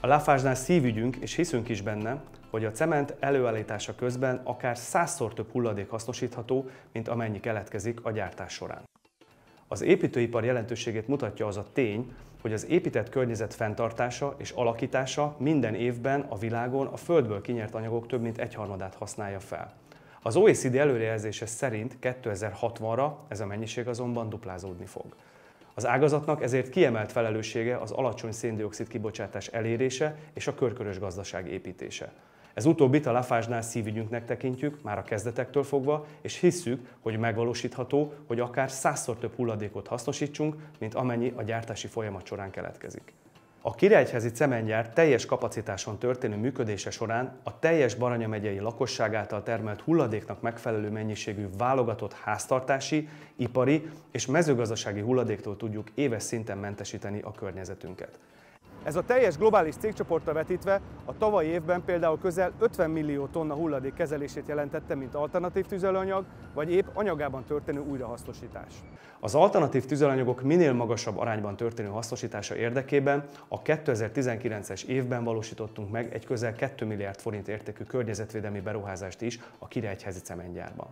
A láfásnál szívügyünk, és hiszünk is benne, hogy a cement előállítása közben akár százszor több hulladék hasznosítható, mint amennyi keletkezik a gyártás során. Az építőipar jelentőségét mutatja az a tény, hogy az épített környezet fenntartása és alakítása minden évben a világon a földből kinyert anyagok több mint egyharmadát használja fel. Az OECD előrejelzése szerint 2060-ra ez a mennyiség azonban duplázódni fog. Az ágazatnak ezért kiemelt felelőssége az alacsony széndiokszid kibocsátás elérése és a körkörös gazdaság építése. Ez utóbbit a Lafásnál szívügyünknek tekintjük, már a kezdetektől fogva, és hisszük, hogy megvalósítható, hogy akár százszor több hulladékot hasznosítsunk, mint amennyi a gyártási folyamat során keletkezik. A Királyházi cemengyár teljes kapacitáson történő működése során a teljes Baranya megyei lakosság által termelt hulladéknak megfelelő mennyiségű válogatott háztartási, ipari és mezőgazdasági hulladéktól tudjuk éves szinten mentesíteni a környezetünket. Ez a teljes globális cégcsoportra vetítve a tavalyi évben például közel 50 millió tonna hulladék kezelését jelentette, mint alternatív tüzelőanyag, vagy épp anyagában történő újrahasznosítás. Az alternatív tüzelőanyagok minél magasabb arányban történő hasznosítása érdekében a 2019-es évben valósítottunk meg egy közel 2 milliárd forint értékű környezetvédelmi beruházást is a Királyházi cementgyárban.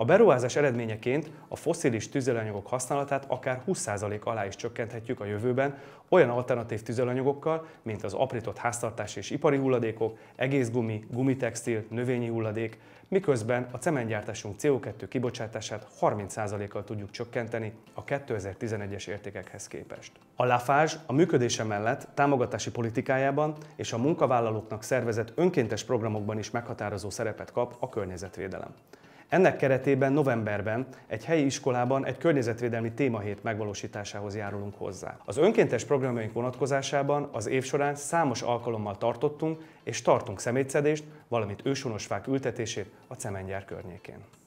A beruházás eredményeként a foszilis tüzelőanyagok használatát akár 20% alá is csökkenthetjük a jövőben olyan alternatív tüzelőanyagokkal, mint az aprított háztartási és ipari hulladékok, egész gumi, gumitextil, növényi hulladék, miközben a cementgyártásunk CO2 kibocsátását 30%-kal tudjuk csökkenteni a 2011-es értékekhez képest. A Lafarge a működése mellett támogatási politikájában és a munkavállalóknak szervezett önkéntes programokban is meghatározó szerepet kap a környezetvédelem. Ennek keretében novemberben egy helyi iskolában egy környezetvédelmi témahét megvalósításához járulunk hozzá. Az önkéntes programjaink vonatkozásában az év során számos alkalommal tartottunk és tartunk szemétszedést, valamint őshonos fák ültetését a cemengyár környékén.